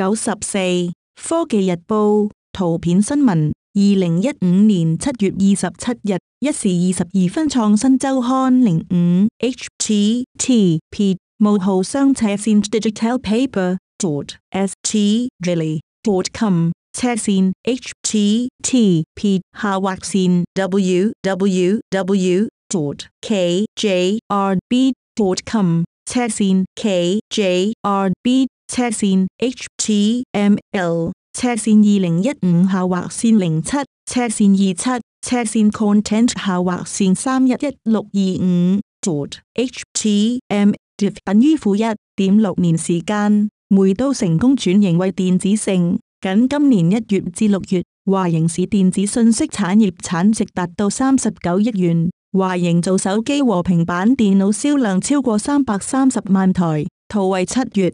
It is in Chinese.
九十四科技日报图片新闻，二零一五年七月二十七日一时二十二分，创新周刊零五，h t t p 冒号双斜线 digital paper dot s t j i l l y dot com 斜线 h t t p 下划线 w w w dot k j r b dot com 斜线 k j r b 斜线 HTML 斜线二零一五下划线零七斜线二七斜线 content 下划线三一一六二五 d i t HTML 等于负一点六年时间，梅都成功转型为电子城，仅今年一月至六月，华盈市电子信息产业产值达到三十九亿元，华盈做手机和平板电脑销量超过三百三十万台，图为七月。